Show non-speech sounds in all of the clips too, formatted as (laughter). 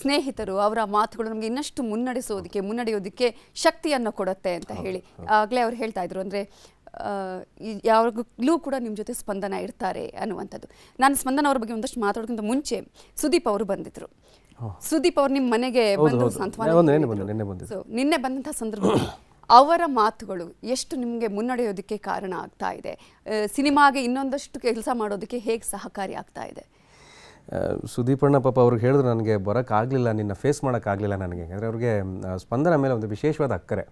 ಸ್ನೇಹಿತರು ಅವರ ಮಾತುಗಳು ನಮಗೆ ಇನ್ನಷ್ಟು ಮುನ್ನಡೆಸೋದಕ್ಕೆ ಮುನ್ನಡೆಯೋದಕ್ಕೆ ಶಕ್ತಿಯನ್ನು ಕೊಡುತ್ತೆ ಅಂತ ಹೇಳಿ ಆಗಲೇ ಅವ್ರು ಹೇಳ್ತಾ ಇದ್ರು ಅಂದರೆ ಯಾವಾಗಲೂ ಕೂಡ ನಿಮ್ಮ ಜೊತೆ ಸ್ಪಂದನ ಇರ್ತಾರೆ ಅನ್ನುವಂಥದ್ದು ನಾನು ಸ್ಪಂದನ ಅವ್ರ ಬಗ್ಗೆ ಒಂದಷ್ಟು ಮಾತಾಡೋಕ್ಕಿಂತ ಮುಂಚೆ ಸುದೀಪ್ ಅವರು ಬಂದಿದ್ರು ಸುದೀಪ್ ಅವರು ನಿಮ್ಮ ಮನೆಗೆ ಬಂದು ಸೊ ನಿನ್ನೆ ಬಂದಂತಹ ಸಂದರ್ಭ ಅವರ ಮಾತುಗಳು ಎಷ್ಟು ನಿಮಗೆ ಮುನ್ನಡೆಯೋದಕ್ಕೆ ಕಾರಣ ಆಗ್ತಾ ಇದೆ ಸಿನಿಮಾಗೆ ಇನ್ನೊಂದಷ್ಟು ಕೆಲಸ ಮಾಡೋದಕ್ಕೆ ಹೇಗೆ ಸಹಕಾರಿ ಆಗ್ತಾ ಇದೆ ಸುದೀಪಣ್ಣ ಪಾಪ ಅವ್ರಿಗೆ ಹೇಳಿದ್ರು ನನಗೆ ಬರೋಕ್ಕಾಗಲಿಲ್ಲ ನಿನ್ನ ಫೇಸ್ ಮಾಡೋಕ್ಕಾಗಲಿಲ್ಲ ನನಗೆ ಅಂದರೆ ಅವ್ರಿಗೆ ಸ್ಪಂದನ ಮೇಲೆ ಒಂದು ವಿಶೇಷವಾದ ಅಕ್ಕರೆ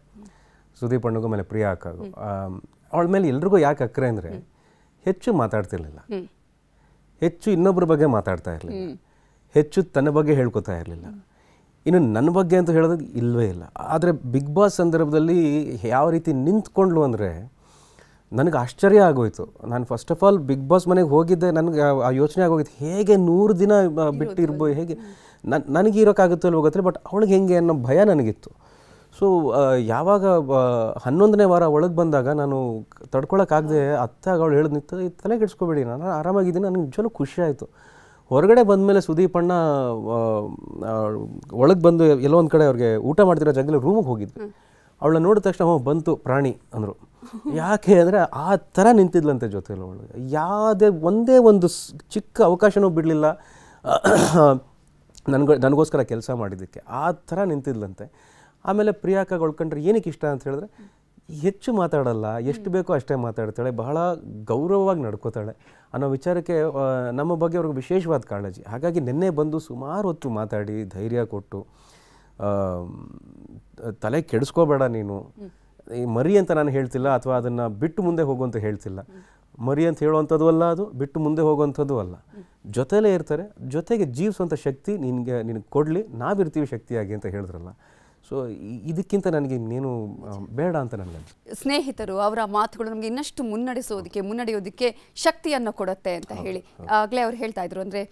ಸುದೀಪಣ್ಣಗೂ ಮೇಲೆ ಪ್ರಿಯ ಅಕ್ಕಾಗು ಅವಳ ಮೇಲೆ ಎಲ್ರಿಗೂ ಯಾಕೆ ಅಕ್ಕರೆ ಅಂದರೆ ಹೆಚ್ಚು ಮಾತಾಡ್ತಿರ್ಲಿಲ್ಲ ಹೆಚ್ಚು ಇನ್ನೊಬ್ಬರ ಬಗ್ಗೆ ಮಾತಾಡ್ತಾ ಇರಲಿಲ್ಲ ಹೆಚ್ಚು ತನ್ನ ಬಗ್ಗೆ ಹೇಳ್ಕೊತಾ ಇರಲಿಲ್ಲ ಇನ್ನು ನನ್ನ ಬಗ್ಗೆ ಅಂತ ಹೇಳೋದು ಇಲ್ಲವೇ ಇಲ್ಲ ಆದರೆ ಬಿಗ್ ಬಾಸ್ ಸಂದರ್ಭದಲ್ಲಿ ಯಾವ ರೀತಿ ನಿಂತ್ಕೊಂಡ್ಲು ಅಂದರೆ ನನಗೆ ಆಶ್ಚರ್ಯ ಆಗೋಯ್ತು ನಾನು first of all Bigg Boss ಮನೆಗೆ ಹೋಗಿದ್ದೆ ನನಗೆ ಆ ಯೋಚನೆ ಆಗೋಗಿತ್ತು ಹೇಗೆ ನೂರು ದಿನ ಬಿಟ್ಟಿರ್ಬೋದು ಹೇಗೆ ನನ್ನ ನನಗೆ ಅಲ್ಲಿ ಹೋಗುತ್ತೆ ಬಟ್ ಅವಳಿಗೆ ಹೆಂಗೆ ಅನ್ನೋ ಭಯ ನನಗಿತ್ತು ಸೊ ಯಾವಾಗ ಹನ್ನೊಂದನೇ ವಾರ ಒಳಗೆ ಬಂದಾಗ ನಾನು ತಡ್ಕೊಳಕ್ಕಾಗದೆ ಅತ್ತಾಗ ಅವಳು ಹೇಳಿದ್ ನಿಂತು ತಲೆ ಕೆಡ್ಸ್ಕೊಬೇಡಿ ನಾನು ಆರಾಮಾಗಿದ್ದೀನಿ ನನಗೆ ನಿಜವಾಗ್ಲೂ ಖುಷಿ ಆಯಿತು ಹೊರಗಡೆ ಬಂದ ಮೇಲೆ ಸುದೀಪ್ ಅಣ್ಣ ಒಳಗೆ ಬಂದು ಎಲ್ಲೋ ಒಂದು ಕಡೆ ಅವ್ರಿಗೆ ಊಟ ಮಾಡ್ತಿರೋ ಜಾಗದಲ್ಲಿ ರೂಮಿಗೆ ಹೋಗಿದ್ವಿ ಅವಳನ್ನ ನೋಡಿದ ತಕ್ಷಣ ಹ್ಞೂ ಬಂತು ಪ್ರಾಣಿ ಅಂದರು ಯಾಕೆ ಅಂದರೆ ಆ ಥರ ನಿಂತಿದ್ಲಂತೆ ಜೊತೆಯಲ್ಲಿ ಅವಳು ಯಾವುದೇ ಒಂದೇ ಒಂದು ಚಿಕ್ಕ ಅವಕಾಶನೂ ಬಿಡಲಿಲ್ಲ ನನಗೆ (clears throat) ನನಗೋಸ್ಕರ ಕೆಲಸ ಮಾಡಿದ್ದಕ್ಕೆ ಆ ಥರ ನಿಂತಿದ್ಲಂತೆ ಆಮೇಲೆ ಪ್ರಿಯಾಂಕಗೊಳ್ಕೊಂಡ್ರೆ ಏನಕ್ಕೆ ಇಷ್ಟ ಅಂತ ಹೇಳಿದ್ರೆ ಹೆಚ್ಚು ಮಾತಾಡಲ್ಲ ಎಷ್ಟು ಬೇಕೋ ಅಷ್ಟೇ ಮಾತಾಡ್ತಾಳೆ ಬಹಳ ಗೌರವವಾಗಿ ನಡ್ಕೋತಾಳೆ ಅನ್ನೋ ವಿಚಾರಕ್ಕೆ ನಮ್ಮ ಬಗ್ಗೆ ಅವ್ರಿಗೆ ವಿಶೇಷವಾದ ಕಾಳಜಿ ಹಾಗಾಗಿ ನಿನ್ನೆ ಬಂದು ಸುಮಾರು ಹೊತ್ತು ಮಾತಾಡಿ ಧೈರ್ಯ ಕೊಟ್ಟು ತಲೆ ಕೆಡಿಸ್ಕೋಬೇಡ ನೀನು ಈ ಮರಿ ಅಂತ ನಾನು ಹೇಳ್ತಿಲ್ಲ ಅಥವಾ ಅದನ್ನು ಬಿಟ್ಟು ಮುಂದೆ ಹೋಗು ಅಂತ ಹೇಳ್ತಿಲ್ಲ ಮರಿ ಅಂತ ಹೇಳುವಂಥದ್ದು ಅಲ್ಲ ಅದು ಬಿಟ್ಟು ಮುಂದೆ ಹೋಗುವಂಥದ್ದು ಅಲ್ಲ ಜೊತೆಲೇ ಇರ್ತಾರೆ ಜೊತೆಗೆ ಜೀವಿಸುವಂಥ ಶಕ್ತಿ ನಿನಗೆ ನಿನಗೆ ಕೊಡಲಿ ನಾವಿರ್ತೀವಿ ಶಕ್ತಿಯಾಗಿ ಅಂತ ಹೇಳಿದ್ರಲ್ಲ ಸೊ ಇದಕ್ಕಿಂತ ನನಗೆ ಇನ್ನೇನು ಬೇಡ ಅಂತ ನನಗೆ ಸ್ನೇಹಿತರು ಅವರ ಮಾತುಗಳು ನಮಗೆ ಇನ್ನಷ್ಟು ಮುನ್ನಡೆಸೋದಕ್ಕೆ ಮುನ್ನಡೆಯೋದಕ್ಕೆ ಶಕ್ತಿಯನ್ನು ಕೊಡುತ್ತೆ ಅಂತ ಹೇಳಿ ಆಗಲೇ ಅವ್ರು ಹೇಳ್ತಾ ಇದ್ರು ಅಂದರೆ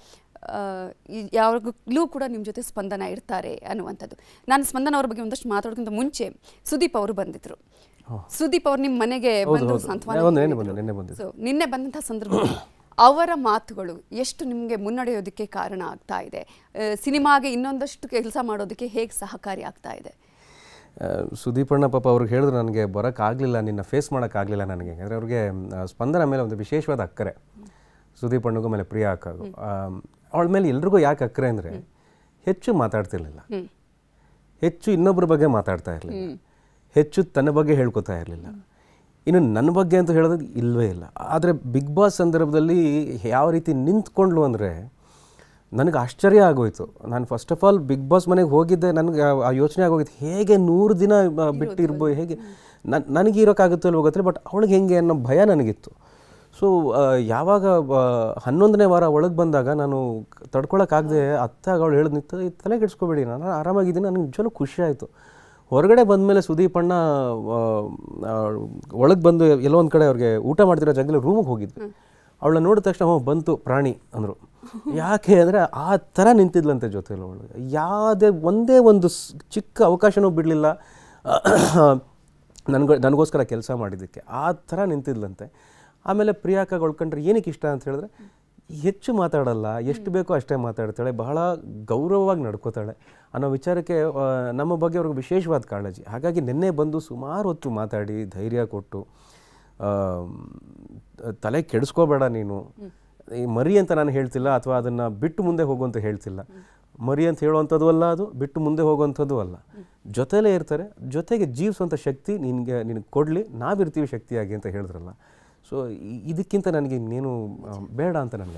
ಯಾವಾಗಲೂ ಕೂಡ ನಿಮ್ಮ ಜೊತೆ ಸ್ಪಂದನ ಇರ್ತಾರೆ ಅನ್ನುವಂಥದ್ದು ನಾನು ಸ್ಪಂದನ ಅವ್ರ ಬಗ್ಗೆ ಒಂದಷ್ಟು ಮಾತಾಡೋಕ್ಕಿಂತ ಮುಂಚೆ ಸುದೀಪ್ ಅವರು ಬಂದಿದ್ರು ಸುದೀಪ್ ಅವರು ನಿಮ್ಮ ಮನೆಗೆ ಬಂದು ನಿನ್ನೆ ಬಂದಂಥ ಸಂದರ್ಭ ಅವರ ಮಾತುಗಳು ಎಷ್ಟು ನಿಮಗೆ ಮುನ್ನಡೆಯೋದಕ್ಕೆ ಕಾರಣ ಆಗ್ತಾ ಇದೆ ಸಿನಿಮಾಗೆ ಇನ್ನೊಂದಷ್ಟು ಕೆಲಸ ಮಾಡೋದಕ್ಕೆ ಹೇಗೆ ಸಹಕಾರಿ ಆಗ್ತಾ ಇದೆ ಸುದೀಪಣ್ಣ ಪಾಪ ಅವ್ರಿಗೆ ಹೇಳಿದ್ರು ನನಗೆ ಬರೋಕ್ಕಾಗಲಿಲ್ಲ ನಿನ್ನ ಫೇಸ್ ಮಾಡೋಕ್ಕಾಗಲಿಲ್ಲ ನನಗೆ ಅಂದರೆ ಅವ್ರಿಗೆ ಸ್ಪಂದನ ಮೇಲೆ ಒಂದು ವಿಶೇಷವಾದ ಅಕ್ಕರೆ ಸುದೀಪ್ ಅಣ್ಣಗೂ ಮೇಲೆ ಪ್ರಿಯ ಹಾಕೋದು ಅವಳ ಮೇಲೆ ಎಲ್ರಿಗೂ ಯಾಕೆ ಅಕ್ಕರೆ ಅಂದರೆ ಹೆಚ್ಚು ಮಾತಾಡ್ತಿರ್ಲಿಲ್ಲ ಹೆಚ್ಚು ಇನ್ನೊಬ್ಬರ ಬಗ್ಗೆ ಮಾತಾಡ್ತಾ ಇರಲಿಲ್ಲ ಹೆಚ್ಚು ತನ್ನ ಬಗ್ಗೆ ಹೇಳ್ಕೊತಾ ಇರಲಿಲ್ಲ ಇನ್ನು ನನ್ನ ಬಗ್ಗೆ ಅಂತ ಹೇಳೋದು ಇಲ್ಲವೇ ಇಲ್ಲ ಆದರೆ ಬಿಗ್ ಬಾಸ್ ಸಂದರ್ಭದಲ್ಲಿ ಯಾವ ರೀತಿ ನಿಂತ್ಕೊಂಡ್ಲು ಅಂದರೆ ನನಗೆ ಆಶ್ಚರ್ಯ ಆಗೋಯ್ತು ನಾನು first of all Bigg Boss ಮನೆಗೆ ಹೋಗಿದ್ದೆ ನನಗೆ ಆ ಯೋಚನೆ ಆಗೋಗಿತ್ತು ಹೇಗೆ ನೂರು ದಿನ ಬಿಟ್ಟಿರ್ಬೋದು ಹೇಗೆ ನನ್ನ ನನಗೆ ಇರೋಕ್ಕಾಗುತ್ತೋ ಬಟ್ ಅವಳಿಗೆ ಹೆಂಗೆ ಅನ್ನೋ ಭಯ ನನಗಿತ್ತು ಸೊ ಯಾವಾಗ ಹನ್ನೊಂದನೇ ವಾರ ಒಳಗೆ ಬಂದಾಗ ನಾನು ತಡ್ಕೊಳಕ್ಕಾಗದೆ ಅತ್ತಾಗ ಅವಳು ಹೇಳಿದ್ ನಿಂತು ತಲೆ ನಾನು ಆರಾಮಾಗಿದ್ದೀನಿ ನನಗೆ ನಿಜವಲ್ಲೂ ಖುಷಿ ಆಯಿತು ಹೊರಗಡೆ ಬಂದ ಮೇಲೆ ಸುದೀಪಣ್ಣ ಒಳಗೆ ಬಂದು ಎಲ್ಲೋ ಒಂದು ಕಡೆ ಅವ್ರಿಗೆ ಊಟ ಮಾಡ್ತಿರೋ ಜಾಗದಲ್ಲಿ ರೂಮಿಗೆ ಹೋಗಿದ್ವಿ ಅವಳನ್ನ ನೋಡಿದ ತಕ್ಷಣ ಹ್ಞೂ ಬಂತು ಪ್ರಾಣಿ ಅಂದರು (laughs) ಯಾಕೆ ಅಂದರೆ ಆ ಥರ ನಿಂತಿದ್ಲಂತೆ ಜೊತೆಯಲ್ಲಿ ಅವಳು ಯಾವುದೇ ಒಂದೇ ಒಂದು ಚಿಕ್ಕ ಅವಕಾಶನೂ ಬಿಡಲಿಲ್ಲ ನನಗೆ (clears throat) ನನಗೋಸ್ಕರ ಕೆಲಸ ಮಾಡಿದ್ದಕ್ಕೆ ಆ ಥರ ನಿಂತಿದ್ಲಂತೆ ಆಮೇಲೆ ಪ್ರಿಯಾಂಕಾಗ ಏನಕ್ಕೆ ಇಷ್ಟ ಅಂತ ಹೇಳಿದ್ರೆ ಹೆಚ್ಚು ಮಾತಾಡಲ್ಲ ಎಷ್ಟು ಬೇಕೋ ಅಷ್ಟೇ ಮಾತಾಡ್ತಾಳೆ ಬಹಳ ಗೌರವವಾಗಿ ನಡ್ಕೋತಾಳೆ ಅನ್ನೋ ವಿಚಾರಕ್ಕೆ ನಮ್ಮ ಬಗ್ಗೆ ಅವ್ರಿಗೆ ವಿಶೇಷವಾದ ಕಾಳಜಿ ಹಾಗಾಗಿ ನಿನ್ನೆ ಬಂದು ಸುಮಾರು ಹೊತ್ತು ಮಾತಾಡಿ ಧೈರ್ಯ ಕೊಟ್ಟು ತಲೆ ಕೆಡಿಸ್ಕೋಬೇಡ ನೀನು ಈ ಮರಿ ಅಂತ ನಾನು ಹೇಳ್ತಿಲ್ಲ ಅಥವಾ ಅದನ್ನು ಬಿಟ್ಟು ಮುಂದೆ ಹೋಗು ಅಂತ ಹೇಳ್ತಿಲ್ಲ ಮರಿ ಅಂತ ಹೇಳುವಂಥದ್ದು ಅಲ್ಲ ಅದು ಬಿಟ್ಟು ಮುಂದೆ ಹೋಗುವಂಥದ್ದು ಅಲ್ಲ ಜೊತೆಯಲ್ಲೇ ಇರ್ತಾರೆ ಜೊತೆಗೆ ಜೀವಿಸುವಂಥ ಶಕ್ತಿ ನಿನಗೆ ನಿನಗೆ ಕೊಡಲಿ ನಾವಿರ್ತೀವಿ ಶಕ್ತಿಯಾಗಿ ಅಂತ ಹೇಳಿದ್ರಲ್ಲ ಸೊ ಇದಕ್ಕಿಂತ ನನಗೆ ಇನ್ನೇನು ಬೇಡ ಅಂತ ನನಗೆ